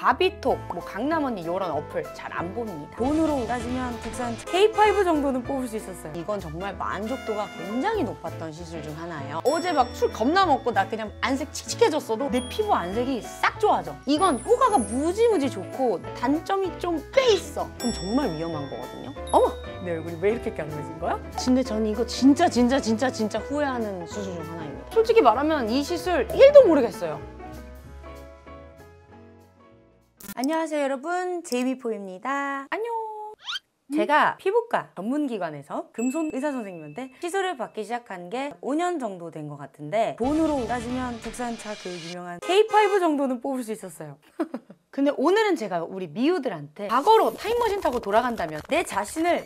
바비톡, 뭐 강남언니 이런 어플 잘 안 봅니다. 돈으로 따지면 국산 K5 정도는 뽑을 수 있었어요. 이건 정말 만족도가 굉장히 높았던 시술 중 하나예요. 어제 막 술 겁나 먹고 나 그냥 안색 칙칙해졌어도 내 피부 안색이 싹 좋아져. 이건 효과가 무지무지 좋고 단점이 좀 꽤 있어. 그럼 정말 위험한 거거든요. 어머! 내 얼굴이 왜 이렇게 깡해진 거야? 근데 저는 이거 진짜 진짜 진짜 진짜 후회하는 수술 중 하나입니다. 솔직히 말하면 이 시술 1도 모르겠어요. 안녕하세요 여러분 제이미포입니다 안녕 음? 제가 피부과 전문기관에서 금손 의사 선생님한테 시술을 받기 시작한 게 5년 정도 된 것 같은데 돈으로 따지면 국산차 그 유명한 K5 정도는 뽑을 수 있었어요 근데 오늘은 제가 우리 미우들한테 과거로 타임머신 타고 돌아간다면 내 자신을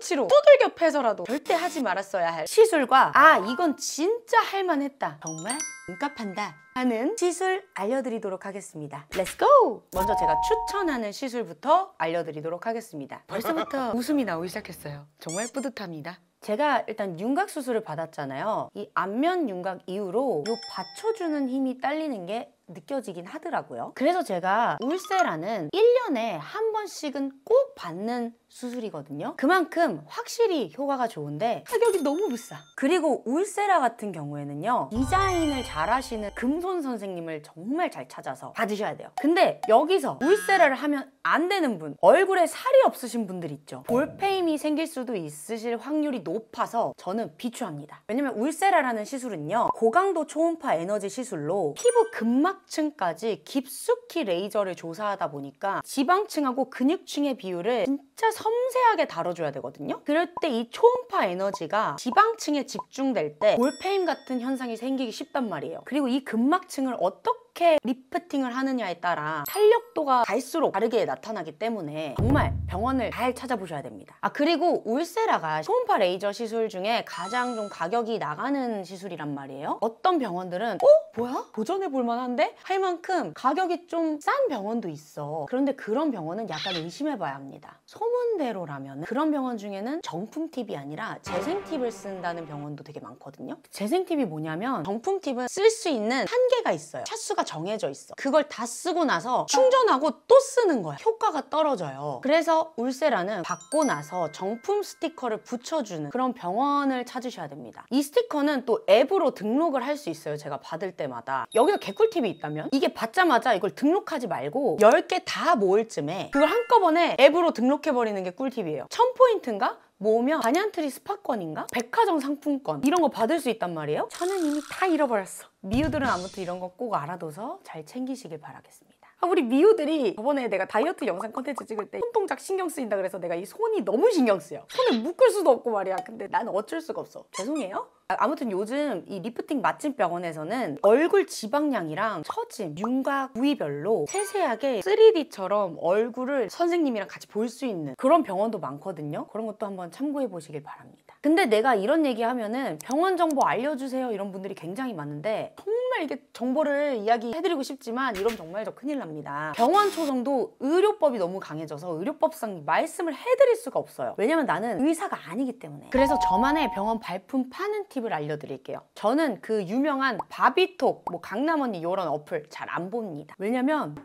팔꿈치로 두들겨 패서라도 절대 하지 말았어야 할 시술과 아 이건 진짜 할만했다 정말 눈값한다 하는 시술 알려드리도록 하겠습니다 렛츠고! 먼저 제가 추천하는 시술부터 알려드리도록 하겠습니다 벌써부터 웃음이 나오기 시작했어요 정말 뿌듯합니다 제가 일단 윤곽 수술을 받았잖아요 이 안면 윤곽 이후로 이 받쳐주는 힘이 딸리는 게 느껴지긴 하더라고요. 그래서 제가 울세라는 1년에 한 번씩은 꼭 받는 수술이거든요. 그만큼 확실히 효과가 좋은데 가격이 너무 비싸. 그리고 울세라 같은 경우에는요. 디자인을 잘하시는 금손 선생님을 정말 잘 찾아서 받으셔야 돼요. 근데 여기서 울세라를 하면 안 되는 분 얼굴에 살이 없으신 분들 있죠. 볼페임이 생길 수도 있으실 확률이 높아서 저는 비추합니다. 왜냐면 울세라라는 시술은요. 고강도 초음파 에너지 시술로 피부 근막 근막층까지 깊숙이 레이저를 조사하다 보니까 지방층하고 근육층의 비율을 진짜 섬세하게 다뤄줘야 되거든요. 그럴 때 이 초음파 에너지가 지방층에 집중될 때 골페임 같은 현상이 생기기 쉽단 말이에요. 그리고 이 근막층을 어떻게 어떻게 리프팅을 하느냐에 따라 탄력도가 갈수록 다르게 나타나기 때문에 정말 병원을 잘 찾아보셔야 됩니다. 아 그리고 울세라가 초음파 레이저 시술 중에 가장 좀 가격이 나가는 시술이란 말이에요. 어떤 병원들은 어? 뭐야? 도전해볼 만한데? 할 만큼 가격이 좀 싼 병원도 있어. 그런데 그런 병원은 약간 의심해봐야 합니다. 소문대로라면 그런 병원 중에는 정품 팁이 아니라 재생 팁을 쓴다는 병원도 되게 많거든요. 재생 팁이 뭐냐면 정품 팁은 쓸 수 있는 한계가 있어요. 차수가 정해져 있어. 그걸 다 쓰고 나서 충전하고 또 쓰는 거야. 효과가 떨어져요. 그래서 울세라는 받고 나서 정품 스티커를 붙여주는 그런 병원을 찾으셔야 됩니다. 이 스티커는 또 앱으로 등록을 할 수 있어요. 제가 받을 때마다. 여기서 개꿀팁이 있다면 이게 받자마자 이걸 등록하지 말고 10개 다 모을 쯤에 그걸 한꺼번에 앱으로 등록해버리는 게 꿀팁이에요. 1000포인트인가? 모으면 반얀트리 스파권인가? 백화점 상품권 이런 거 받을 수 있단 말이에요? 저는 이미 다 잃어버렸어 미우들은 아무튼 이런 거 꼭 알아둬서 잘 챙기시길 바라겠습니다 아, 우리 미우들이 저번에 내가 다이어트 영상 컨텐츠 찍을 때손 동작 신경 쓰인다 그래서 내가 이 손이 너무 신경 쓰여. 손을 묶을 수도 없고 말이야. 근데 난 어쩔 수가 없어. 죄송해요. 아, 아무튼 요즘 이 리프팅 맛집 병원에서는 얼굴 지방량이랑 처짐, 윤곽, 부위별로 세세하게 3D처럼 얼굴을 선생님이랑 같이 볼 수 있는 그런 병원도 많거든요. 그런 것도 한번 참고해 보시길 바랍니다. 근데 내가 이런 얘기하면은 병원 정보 알려주세요 이런 분들이 굉장히 많은데 정말 이렇게 정보를 이야기해드리고 싶지만 이런 정말 저 큰일 납니다. 병원 초성도 의료법이 너무 강해져서 의료법상 말씀을 해드릴 수가 없어요. 왜냐면 나는 의사가 아니기 때문에. 그래서 저만의 병원 발품 파는 팁을 알려드릴게요. 저는 그 유명한 바비톡, 뭐 강남언니 이런 어플 잘 안 봅니다. 왜냐면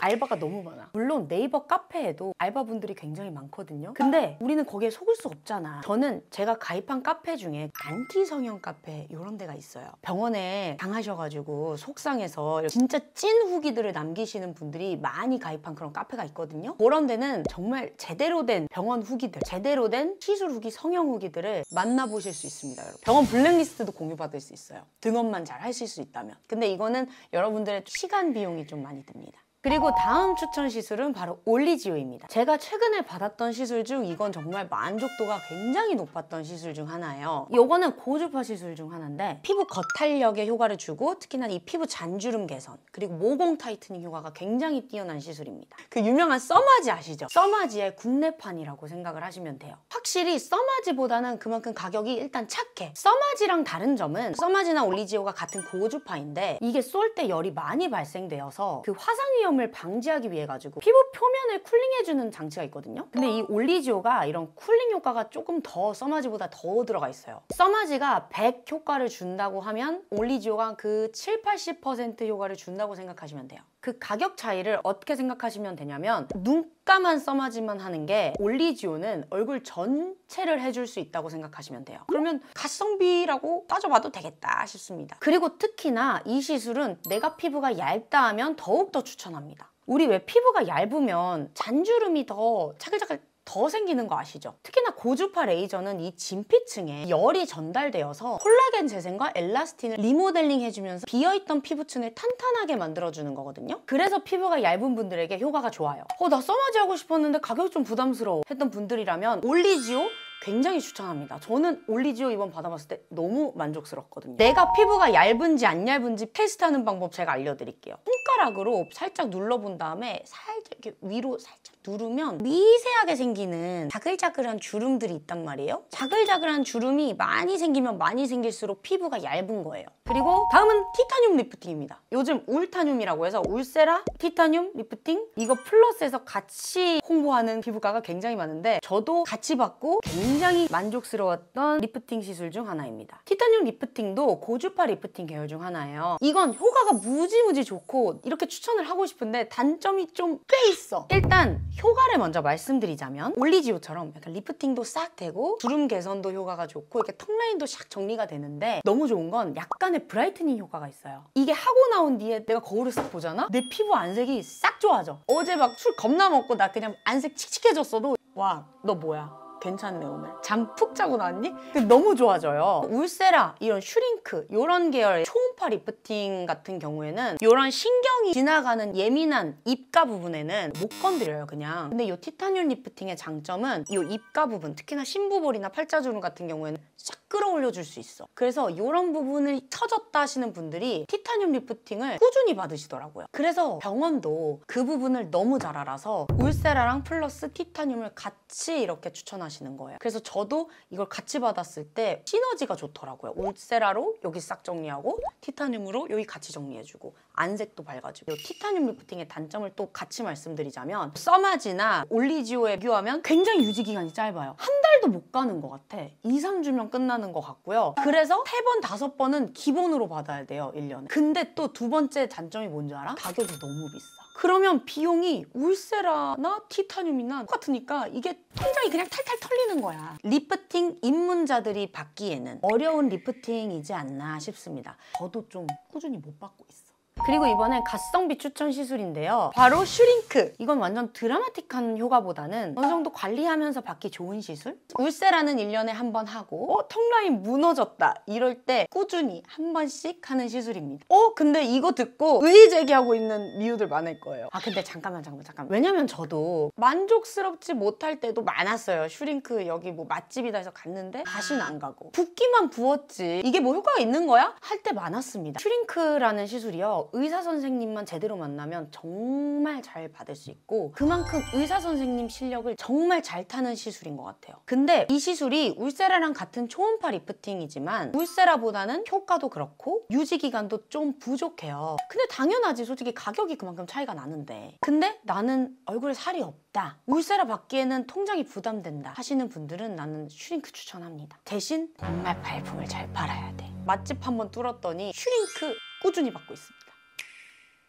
알바가 너무 많아 물론 네이버 카페에도 알바분들이 굉장히 많거든요 근데 우리는 거기에 속을 수 없잖아 저는 제가 가입한 카페 중에 안티 성형 카페 이런 데가 있어요 병원에 당하셔가지고 속상해서 진짜 찐 후기들을 남기시는 분들이 많이 가입한 그런 카페가 있거든요 그런 데는 정말 제대로 된 병원 후기들 제대로 된 시술 후기, 성형 후기들을 만나보실 수 있습니다 여러분 병원 블랙리스트도 공유받을 수 있어요 등업만잘 하실 수 있다면 근데 이거는 여러분들의 시간 비용이 좀 많이 듭니다 그리고 다음 추천 시술은 바로 올리지오입니다. 제가 최근에 받았던 시술 중 이건 정말 만족도가 굉장히 높았던 시술 중 하나예요. 이거는 고주파 시술 중 하나인데 피부 겉탄력에 효과를 주고 특히나 이 피부 잔주름 개선 그리고 모공 타이트닝 효과가 굉장히 뛰어난 시술입니다. 그 유명한 써마지 아시죠? 써마지의 국내판이라고 생각을 하시면 돼요. 확실히 써마지보다는 그만큼 가격이 일단 착해. 써마지랑 다른 점은 써마지나 올리지오가 같은 고주파인데 이게 쏠 때 열이 많이 발생되어서 그 화상 위 쿨염을 방지하기 위해 가지고 피부 표면을 쿨링해주는 장치가 있거든요 근데 이 올리지오가 이런 쿨링 효과가 조금 더 써마지보다 더 들어가 있어요 써마지가 100 효과를 준다고 하면 올리지오가 그 7, 80% 효과를 준다고 생각하시면 돼요 그 가격 차이를 어떻게 생각하시면 되냐면 눈가만 써마지만 하는 게 올리지오는 얼굴 전체를 해줄 수 있다고 생각하시면 돼요. 그러면 가성비라고 따져봐도 되겠다 싶습니다. 그리고 특히나 이 시술은 내가 피부가 얇다 하면 더욱더 추천합니다. 우리 왜 피부가 얇으면 잔주름이 더 차글차글 더 생기는 거 아시죠? 특히나 고주파 레이저는 이 진피층에 열이 전달되어서 콜라겐 재생과 엘라스틴을 리모델링 해주면서 비어있던 피부층을 탄탄하게 만들어주는 거거든요. 그래서 피부가 얇은 분들에게 효과가 좋아요. 어, 나 써마지 하고 싶었는데 가격이 좀 부담스러워 했던 분들이라면 올리지오 굉장히 추천합니다. 저는 올리지오 이번 받아봤을 때 너무 만족스럽거든요. 내가 피부가 얇은지 안 얇은지 테스트하는 방법 제가 알려드릴게요. 손가락으로 살짝 눌러본 다음에 살짝 이렇게 위로 살짝 누르면 미세하게 생기는 자글자글한 주름들이 있단 말이에요. 자글자글한 주름이 많이 생기면 많이 생길수록 피부가 얇은 거예요. 그리고 다음은 티타늄 리프팅입니다. 요즘 울타늄이라고 해서 울세라, 티타늄 리프팅 이거 플러스에서 같이 홍보하는 피부과가 굉장히 많은데 저도 같이 받고 굉장히 만족스러웠던 리프팅 시술 중 하나입니다. 티타늄 리프팅도 고주파 리프팅 계열 중 하나예요. 이건 효과가 무지무지 좋고 이렇게 추천을 하고 싶은데 단점이 좀 꽤 있어. 일단 효과를 먼저 말씀드리자면 올리지오처럼 약간 리프팅도 싹 되고 주름 개선도 효과가 좋고 이렇게 턱 라인도 샥 정리가 되는데 너무 좋은 건 약간의 브라이트닝 효과가 있어요 이게 하고 나온 뒤에 내가 거울을 싹 보잖아? 내 피부 안색이 싹 좋아져 어제 막 술 겁나 먹고 나 그냥 안색 칙칙해졌어도 와 너 뭐야 괜찮네 오늘 잠 푹 자고 나왔니? 너무 좋아져요 울세라 이런 슈링크 이런 계열 의 초음파 리프팅 같은 경우에는 이런 신경이 지나가는 예민한 입가 부분에는 못 건드려요 그냥 근데 이 티타늄 리프팅의 장점은 이 입가 부분 특히나 심부볼이나 팔자주름 같은 경우에는 쫙 끌어올려 줄 수 있어 그래서 이런 부분을 처졌다 하시는 분들이 티타늄 리프팅을 꾸준히 받으시더라고요 그래서 병원도 그 부분을 너무 잘 알아서 울세라랑 플러스 티타늄을 같이 이렇게 추천하시는 거예요 그래서 저도 이걸 같이 받았을 때 시너지가 좋더라고요 울세라로 여기 싹 정리하고 티타늄으로 여기 같이 정리해주고 안색도 밝아지고 티타늄 리프팅의 단점을 또 같이 말씀드리자면 써마지나 올리지오에 비교하면 굉장히 유지기간이 짧아요 한 달도 못 가는 것 같아 2, 3주면 끝나 늘는것 같고요. 그래서 세 번 다섯 번은 기본으로 받아야 돼요, 1년에. 근데 또 두 번째 단점이 뭔지 알아? 가격이 너무 비싸. 그러면 비용이 울세라나 티타늄이나 똑같으니까 이게 통장이 그냥 탈탈 털리는 거야. 리프팅 입문자들이 받기에는 어려운 리프팅이지 않나 싶습니다. 저도 좀 꾸준히 못 받고 있어요. 그리고 이번엔 가성비 추천 시술인데요. 바로 슈링크! 이건 완전 드라마틱한 효과보다는 어느 정도 관리하면서 받기 좋은 시술? 울세라는 1년에 한 번 하고 어? 턱라인 무너졌다 이럴 때 꾸준히 한 번씩 하는 시술입니다. 어? 근데 이거 듣고 의의 제기하고 있는 미우들 많을 거예요. 아 근데 잠깐만 잠깐만 잠깐만 왜냐면 저도 만족스럽지 못할 때도 많았어요. 슈링크 여기 뭐 맛집이다 해서 갔는데 다시는 안 가고 붓기만 부었지 이게 뭐 효과가 있는 거야? 할 때 많았습니다. 슈링크라는 시술이요. 의사 선생님만 제대로 만나면 정말 잘 받을 수 있고 그만큼 의사 선생님 실력을 정말 잘 타는 시술인 것 같아요. 근데 이 시술이 울세라랑 같은 초음파 리프팅이지만 울세라보다는 효과도 그렇고 유지 기간도 좀 부족해요. 근데 당연하지 솔직히 가격이 그만큼 차이가 나는데 근데 나는 얼굴에 살이 없다 울세라 받기에는 통장이 부담된다 하시는 분들은 나는 슈링크 추천합니다. 대신 정말 발품을 잘 팔아야 돼. 맛집 한번 뚫었더니 슈링크 꾸준히 받고 있습니다.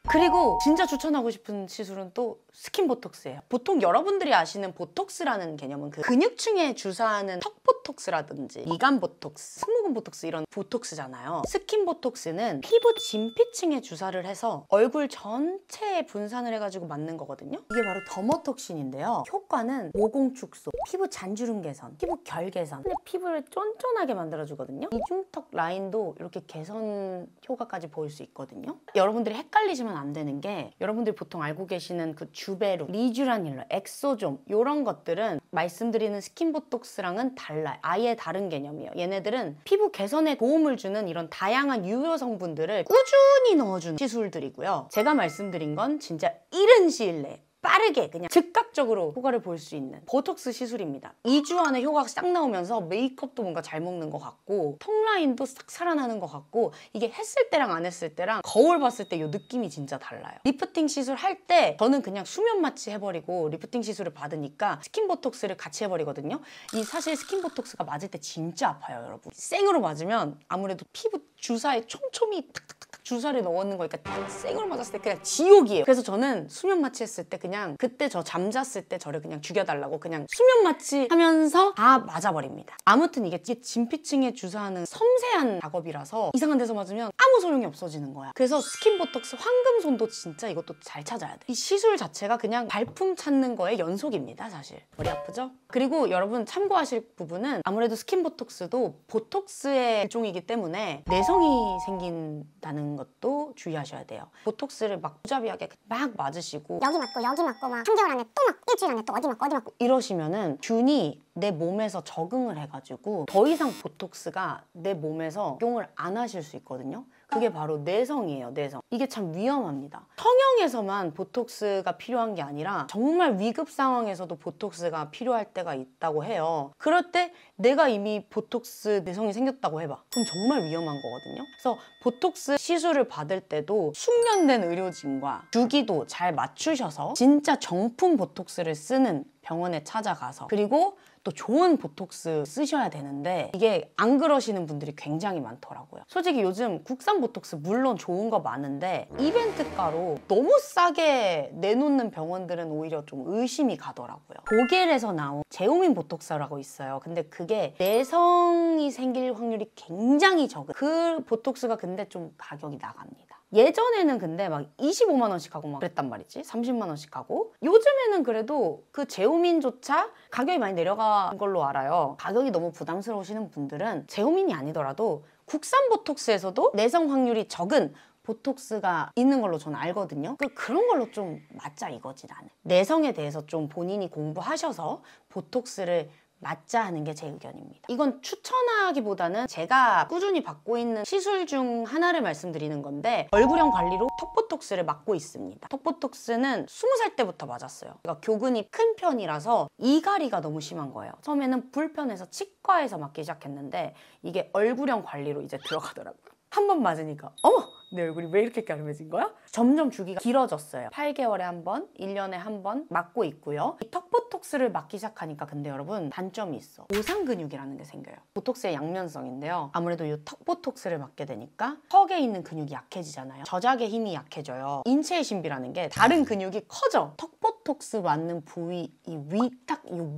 그리고 진짜 추천하고 싶은 시술은 또 스킨 보톡스예요. 보통 여러분들이 아시는 보톡스라는 개념은 그 근육층에 주사하는 턱 보톡스라든지 미간 보톡스, 승모근 보톡스 이런 보톡스잖아요. 스킨 보톡스는 피부 진피층에 주사를 해서 얼굴 전체에 분산을 해가지고 맞는 거거든요. 이게 바로 더머톡신인데요. 효과는 모공 축소, 피부 잔주름 개선, 피부 결 개선, 피부를 쫀쫀하게 만들어주거든요. 이중턱 라인도 이렇게 개선 효과까지 보일 수 있거든요. 여러분들이 헷갈리시면 안 되는 게 여러분들이 보통 알고 계시는 그 주... 주베루, 리쥬라닐라, 엑소좀 이런 것들은 말씀드리는 스킨보톡스랑은 달라요. 아예 다른 개념이에요. 얘네들은 피부 개선에 도움을 주는 이런 다양한 유효 성분들을 꾸준히 넣어주는 시술들이고요. 제가 말씀드린 건 진짜 이른 시일 내에 빠르게 그냥 즉각적으로 효과를 볼 수 있는 보톡스 시술입니다. 2주 안에 효과가 싹 나오면서 메이크업도 뭔가 잘 먹는 것 같고 턱 라인도 싹 살아나는 것 같고 이게 했을 때랑 안 했을 때랑 거울 봤을 때이 느낌이 진짜 달라요. 리프팅 시술 할 때 저는 그냥 수면 마취 해버리고 리프팅 시술을 받으니까 스킨 보톡스를 같이 해버리거든요. 이 사실 스킨 보톡스가 맞을 때 진짜 아파요 여러분. 생으로 맞으면 아무래도 피부 주사에 촘촘히 탁탁 주사를 넣는 었 거니까 쌩을 맞았을 때 그냥 지옥이에요. 그래서 저는 수면 마취했을 때 그냥 그때 저 잠잤을 때 저를 그냥 죽여달라고 그냥 수면 마취하면서 다 맞아버립니다. 아무튼 이게 진피층에 주사하는 섬세한 작업이라서 이상한 데서 맞으면 아무 소용이 없어지는 거야. 그래서 스킨 보톡스 황금손도 진짜 이것도 잘 찾아야 돼. 이 시술 자체가 그냥 발품 찾는 거의 연속입니다, 사실. 머리 아프죠? 그리고 여러분 참고하실 부분은 아무래도 스킨 보톡스도 보톡스의 일종이기 때문에 내성이 생긴다는 않는 것도 주의하셔야 돼요. 보톡스를 막 무자비하게 막 맞으시고 여기 맞고 여기 맞고 막 3개월 안에 또막 일주일 안에 또 어디 맞고 어디 맞고 이러시면은 균이 내 몸에서 적응을 해가지고 더 이상 보톡스가 내 몸에서 용을안 하실 수 있거든요. 그게 바로 내성이에요 내성 이게 참 위험합니다 성형에서만 보톡스가 필요한 게 아니라 정말 위급 상황에서도 보톡스가 필요할 때가 있다고 해요 그럴 때 내가 이미 보톡스 내성이 생겼다고 해봐 그럼 정말 위험한 거거든요 그래서 보톡스 시술을 받을 때도 숙련된 의료진과 주기도 잘 맞추셔서 진짜 정품 보톡스를 쓰는 병원에 찾아가서 그리고 또 좋은 보톡스 쓰셔야 되는데 이게 안 그러시는 분들이 굉장히 많더라고요 솔직히 요즘 국산 보톡스 물론 좋은 거 많은데 이벤트가로 너무 싸게 내놓는 병원들은 오히려 좀 의심이 가더라고요 독일에서 나온 제오민 보톡스라고 있어요 근데 그게 내성이 생길 확률이 굉장히 적은 그 보톡스가 근데 좀 가격이 나갑니다 예전에는 근데 막 25만 원씩 하고 막 그랬단 말이지 30만 원씩 하고 요즘에는 그래도 그 재우민조차 가격이 많이 내려간 걸로 알아요 가격이 너무 부담스러우시는 분들은 재우민이 아니더라도 국산 보톡스에서도 내성 확률이 적은 보톡스가 있는 걸로 저는 알거든요 그, 그런 걸로 좀 맞자 이거지 나는 내성에 대해서 좀 본인이 공부하셔서 보톡스를 맞자 하는 게 제 의견입니다. 이건 추천하기보다는 제가 꾸준히 받고 있는 시술 중 하나를 말씀드리는 건데 얼굴형 관리로 턱보톡스를 맞고 있습니다. 턱보톡스는 20살 때부터 맞았어요. 그러니까 교근이 큰 편이라서 이갈이가 너무 심한 거예요. 처음에는 불편해서 치과에서 맞기 시작했는데 이게 얼굴형 관리로 이제 들어가더라고요. 한 번 맞으니까 어머! 내 얼굴이 왜 이렇게 까름해진 거야? 점점 주기가 길어졌어요. 8개월에 한 번, 1년에 한 번 맞고 있고요. 이 턱보톡스를 맞기 시작하니까 근데 여러분 단점이 있어. 오상근육이라는 게 생겨요. 보톡스의 양면성인데요. 아무래도 이 턱보톡스를 맞게 되니까 턱에 있는 근육이 약해지잖아요. 저작의 힘이 약해져요. 인체의 신비라는 게 다른 근육이 커져. 턱보톡스 맞는 부위 이위 탁, 요요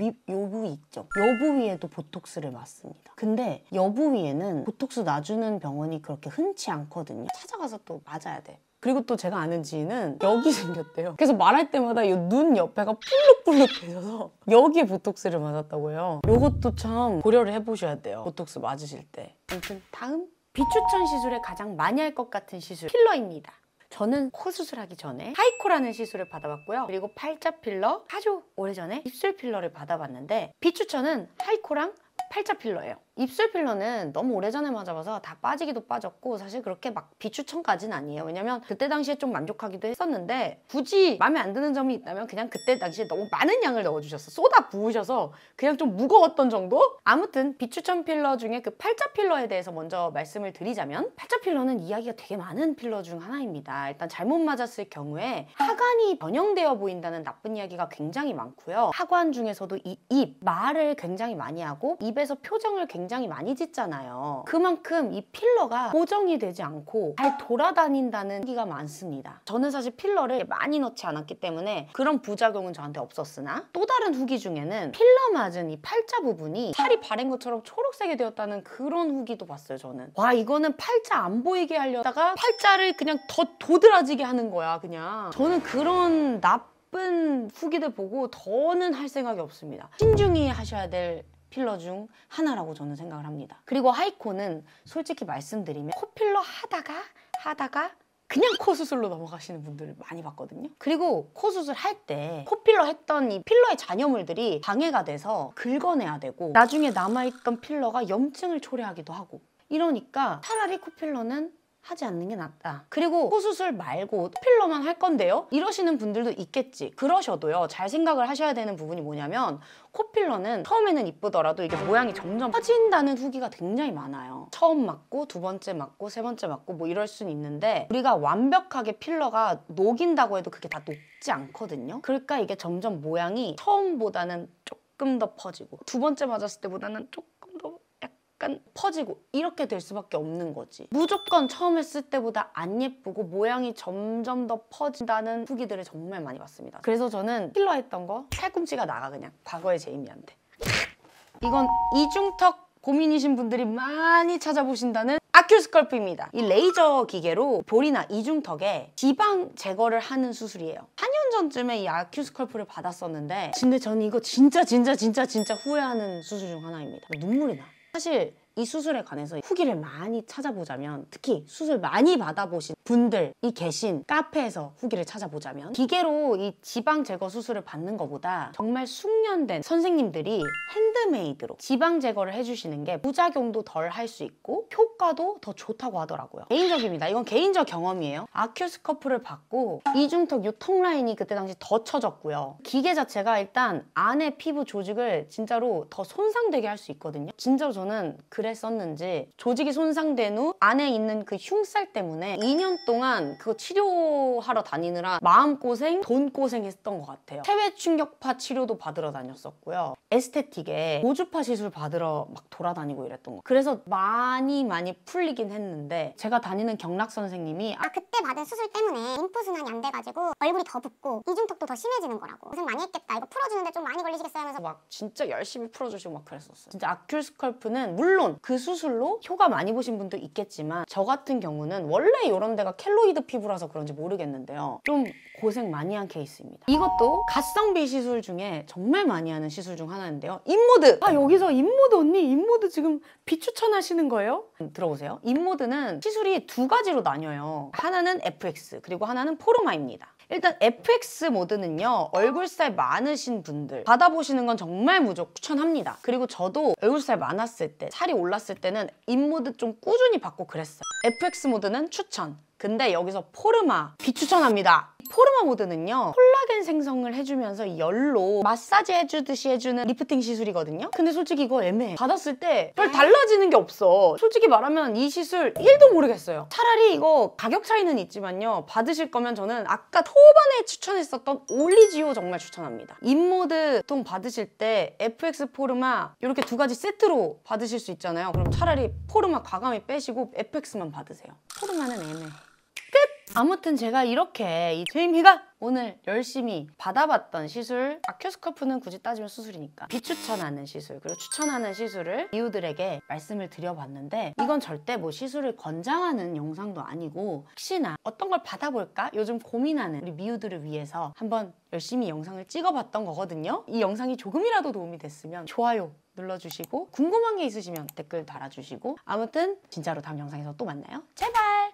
부위 있죠. 요 부위에도 보톡스를 맞습니다. 근데 여 부위에는 보톡스 놔주는 병원이 그렇게 흔치 않거든요. 찾아가서 또 맞아야 돼. 그리고 또 제가 아는 지인은 여기 생겼대요. 그래서 말할 때마다 이 눈 옆에가 뿔룩뿔룩해져서 여기에 보톡스를 맞았다고 해요. 이것도 참 고려를 해보셔야 돼요. 보톡스 맞으실 때. 아무튼 다음 비추천 시술에 가장 많이 할 것 같은 시술 필러입니다. 저는 코 수술하기 전에 하이코라는 시술을 받아봤고요. 그리고 팔자 필러, 아주 오래전에 입술 필러를 받아봤는데 비추천은 하이코랑 팔자 필러예요. 입술 필러는 너무 오래전에 맞아봐서 다 빠지기도 빠졌고 사실 그렇게 막 비추천까지는 아니에요 왜냐면 그때 당시에 좀 만족하기도 했었는데 굳이 마음에 안 드는 점이 있다면 그냥 그때 당시에 너무 많은 양을 넣어주셔서 쏟아 부으셔서 그냥 좀 무거웠던 정도? 아무튼 비추천 필러 중에 그 팔자 필러에 대해서 먼저 말씀을 드리자면 팔자 필러는 이야기가 되게 많은 필러 중 하나입니다 일단 잘못 맞았을 경우에 하관이 변형되어 보인다는 나쁜 이야기가 굉장히 많고요 하관 중에서도 이 입, 말을 굉장히 많이 하고 입에서 표정을 굉장히 굉장히 많이 짓잖아요. 그만큼 이 필러가 고정이 되지 않고 잘 돌아다닌다는 얘기가 많습니다. 저는 사실 필러를 많이 넣지 않았기 때문에 그런 부작용은 저한테 없었으나 또 다른 후기 중에는 필러 맞은 이 팔자 부분이 살이 바랜 것처럼 초록색이 되었다는 그런 후기도 봤어요 저는. 와 이거는 팔자 안 보이게 하려다가 팔자를 그냥 더 도드라지게 하는 거야 그냥. 저는 그런 나쁜 후기들 보고 더는 할 생각이 없습니다. 신중히 하셔야 될 필러 중 하나라고 저는 생각을 합니다. 그리고 하이코는 솔직히 말씀드리면 코필러 하다가 하다가 그냥 코 수술로 넘어가시는 분들을 많이 봤거든요. 그리고 코 수술할 때 코필러 했던 이 필러의 잔여물들이 방해가 돼서 긁어내야 되고 나중에 남아있던 필러가 염증을 초래하기도 하고 이러니까 차라리 코필러는 하지 않는 게 낫다. 그리고 코수술 말고 필러만 할 건데요? 이러시는 분들도 있겠지. 그러셔도요. 잘 생각을 하셔야 되는 부분이 뭐냐면 코필러는 처음에는 이쁘더라도 이게 모양이 점점 퍼진다는 후기가 굉장히 많아요. 처음 맞고 두 번째 맞고 세 번째 맞고 뭐 이럴 순 있는데 우리가 완벽하게 필러가 녹인다고 해도 그게 다 녹지 않거든요. 그러니까 이게 점점 모양이 처음보다는 조금 더 퍼지고 두 번째 맞았을 때보다는 조금 약간 퍼지고 이렇게 될 수밖에 없는 거지 무조건 처음 했을 때보다 안 예쁘고 모양이 점점 더 퍼진다는 후기들을 정말 많이 봤습니다 그래서 저는 필러 했던 거 팔꿈치가 나가 그냥 과거의 제이미한테 이건 이중턱 고민이신 분들이 많이 찾아보신다는 아큐 스컬프입니다. 이 레이저 기계로 볼이나 이중턱에 지방 제거를 하는 수술이에요. 한 년 전쯤에 이 아큐 스컬프를 받았었는데 근데 저는 이거 진짜 진짜 진짜 진짜 후회하는 수술 중 하나입니다. 눈물이 나. 사실 이 수술에 관해서 후기를 많이 찾아보자면 특히 수술 많이 받아보신 분들이 계신 카페에서 후기를 찾아보자면 기계로 이 지방 제거 수술을 받는 것보다 정말 숙련된 선생님들이 핸드메이드로 지방 제거를 해주시는 게 부작용도 덜 할 수 있고 효과도 더 좋다고 하더라고요 개인적입니다 이건 개인적 경험이에요 아큐스커프를 받고 이중턱 유통 라인이 그때 당시 더 쳐졌고요 기계 자체가 일단 안에 피부 조직을 진짜로 더 손상되게 할 수 있거든요 진짜로 저는 그 그랬었는지 조직이 손상된 후 안에 있는 그 흉살 때문에 2년 동안 그거 치료하러 다니느라 마음고생, 돈고생 했던 것 같아요. 체외 충격파 치료도 받으러 다녔었고요. 에스테틱에 고주파 시술 받으러 막 돌아다니고 이랬던 거 그래서 많이 많이 풀리긴 했는데 제가 다니는 경락 선생님이 아 그때 받은 수술 때문에 림프순환이 안 돼가지고 얼굴이 더 붓고 이중턱도 더 심해지는 거라고 무슨 많이 했겠다 이거 풀어주는데 좀 많이 걸리시겠어요 하면서 막 진짜 열심히 풀어주시고 막 그랬었어요. 진짜 아큘 스컬프는 물론 물론 그 수술로 효과 많이 보신 분도 있겠지만 저 같은 경우는 원래 이런 데가 켈로이드 피부라서 그런지 모르겠는데요. 좀 고생 많이 한 케이스입니다. 이것도 가성비 시술 중에 정말 많이 하는 시술 중 하나인데요. 인모드! 아 여기서 인모드 언니 인모드 지금 비추천하시는 거예요? 들어보세요. 인모드는 시술이 두 가지로 나뉘어요. 하나는 FX 그리고 하나는 포르마입니다. 일단 FX 모드는요 얼굴살 많으신 분들 받아보시는 건 정말 무조건 추천합니다 그리고 저도 얼굴살 많았을 때 살이 올랐을 때는 입모드 좀 꾸준히 받고 그랬어요 FX 모드는 추천 근데 여기서 포르마 비추천합니다 포르마 모드는요 콜라겐 생성을 해주면서 열로 마사지 해주듯이 해주는 리프팅 시술이거든요 근데 솔직히 이거 애매해 받았을 때별 음. 달라지는 게 없어 솔직히 말하면 이 시술 1도 모르겠어요 차라리 이거 가격 차이는 있지만요 받으실 거면 저는 아까 초반에 추천했었던 올리지오 정말 추천합니다 인모드 보통 받으실 때 FX 포르마 이렇게 두 가지 세트로 받으실 수 있잖아요 그럼 차라리 포르마 과감히 빼시고 FX만 받으세요 포르마는 애매해 끝! 아무튼 제가 이렇게 이 제이미가 오늘 열심히 받아봤던 시술 아큐스커프는 굳이 따지면 수술이니까 비추천하는 시술 그리고 추천하는 시술을 이웃들에게 말씀을 드려봤는데 이건 절대 뭐 시술을 권장하는 영상도 아니고 혹시나 어떤 걸 받아볼까? 요즘 고민하는 우리 미우들을 위해서 한번 열심히 영상을 찍어봤던 거거든요 이 영상이 조금이라도 도움이 됐으면 좋아요 눌러주시고 궁금한 게 있으시면 댓글 달아주시고 아무튼 진짜로 다음 영상에서 또 만나요 제발